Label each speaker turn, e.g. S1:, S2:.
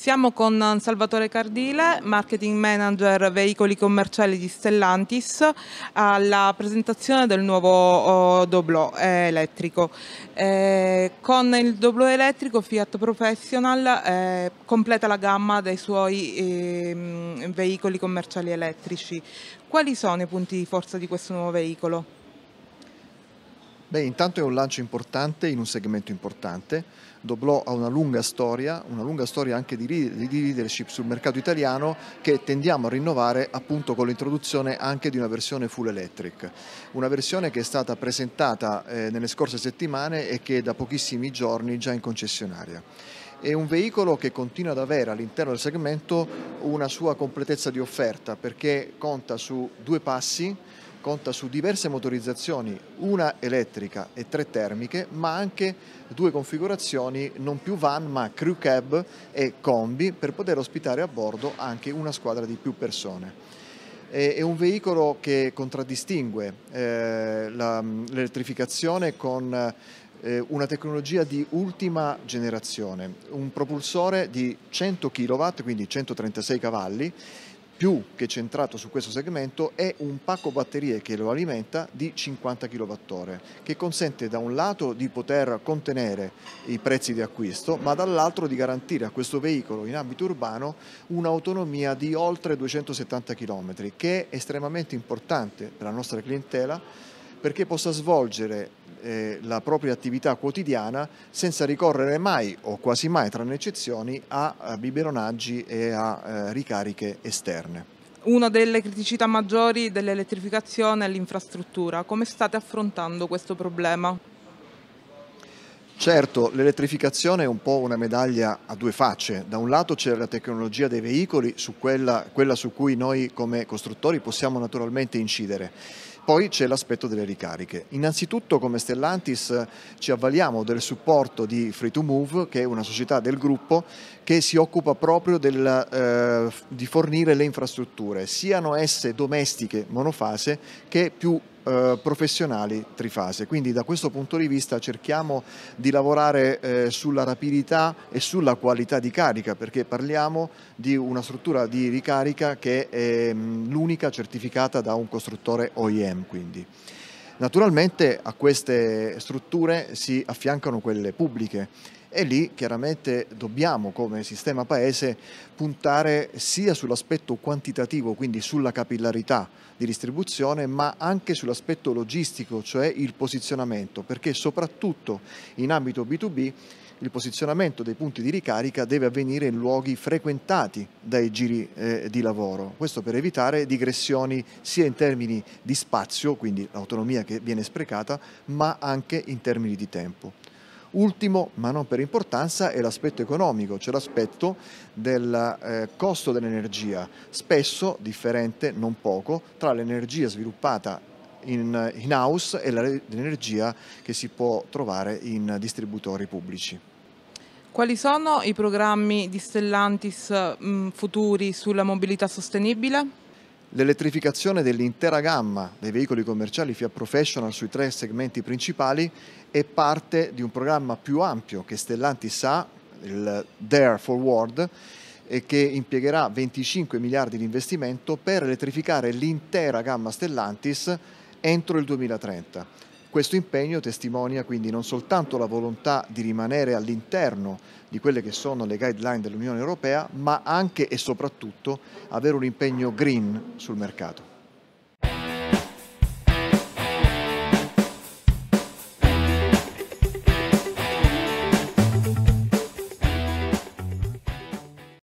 S1: Siamo con Salvatore Cardile, marketing manager veicoli commerciali di Stellantis, alla presentazione del nuovo oh, Doblo elettrico. Eh, con il Doblo elettrico Fiat Professional eh, completa la gamma dei suoi ehm, veicoli commerciali elettrici. Quali sono i punti di forza di questo nuovo veicolo?
S2: Beh, intanto è un lancio importante in un segmento importante. Doblò ha una lunga storia, una lunga storia anche di, leadership sul mercato italiano che tendiamo a rinnovare appunto con l'introduzione anche di una versione full electric. Una versione che è stata presentata eh, nelle scorse settimane e che è da pochissimi giorni già in concessionaria è un veicolo che continua ad avere all'interno del segmento una sua completezza di offerta perché conta su due passi, conta su diverse motorizzazioni, una elettrica e tre termiche, ma anche due configurazioni non più van ma crew cab e combi per poter ospitare a bordo anche una squadra di più persone è un veicolo che contraddistingue eh, l'elettrificazione con eh, una tecnologia di ultima generazione, un propulsore di 100 kW, quindi 136 cavalli, più che centrato su questo segmento è un pacco batterie che lo alimenta di 50 kWh, che consente da un lato di poter contenere i prezzi di acquisto, ma dall'altro di garantire a questo veicolo in ambito urbano un'autonomia di oltre 270 km, che è estremamente importante per la nostra clientela perché possa svolgere eh, la propria attività quotidiana senza ricorrere mai o quasi mai, tranne eccezioni, a, a biberonaggi e a eh, ricariche esterne.
S1: Una delle criticità maggiori dell'elettrificazione è l'infrastruttura. Come state affrontando questo problema?
S2: Certo, l'elettrificazione è un po' una medaglia a due facce. Da un lato c'è la tecnologia dei veicoli, su quella, quella, su cui noi come costruttori possiamo naturalmente incidere. Poi c'è l'aspetto delle ricariche. Innanzitutto come Stellantis ci avvaliamo del supporto di Free2Move, che è una società del gruppo che si occupa proprio del, eh, di fornire le infrastrutture, siano esse domestiche monofase che più eh, professionali trifase. Quindi da questo punto di vista cerchiamo di lavorare eh, sulla rapidità e sulla qualità di carica perché parliamo di una struttura di ricarica che è mm, l'unica certificata da un costruttore OEM. Quindi. Naturalmente a queste strutture si affiancano quelle pubbliche e lì chiaramente dobbiamo come sistema paese puntare sia sull'aspetto quantitativo, quindi sulla capillarità di distribuzione, ma anche sull'aspetto logistico, cioè il posizionamento, perché soprattutto in ambito B2B il posizionamento dei punti di ricarica deve avvenire in luoghi frequentati dai giri eh, di lavoro, questo per evitare digressioni sia in termini di spazio, quindi l'autonomia che viene sprecata, ma anche in termini di tempo. Ultimo, ma non per importanza, è l'aspetto economico, cioè l'aspetto del eh, costo dell'energia, spesso differente, non poco, tra l'energia sviluppata in, in house e l'energia che si può trovare in distributori pubblici.
S1: Quali sono i programmi di Stellantis mh, mm, futuri sulla mobilità sostenibile?
S2: l'elettrificazione dell'intera gamma dei veicoli commerciali Fiat Professional sui tre segmenti principali è parte di un programma più ampio che Stellantis ha, il Dare Forward, e che impiegherà 25 miliardi di investimento per elettrificare l'intera gamma Stellantis entro il 2030. Questo impegno testimonia quindi non soltanto la volontà di rimanere all'interno di quelle che sono le guideline dell'Unione Europea, ma anche e soprattutto avere un impegno green sul mercato.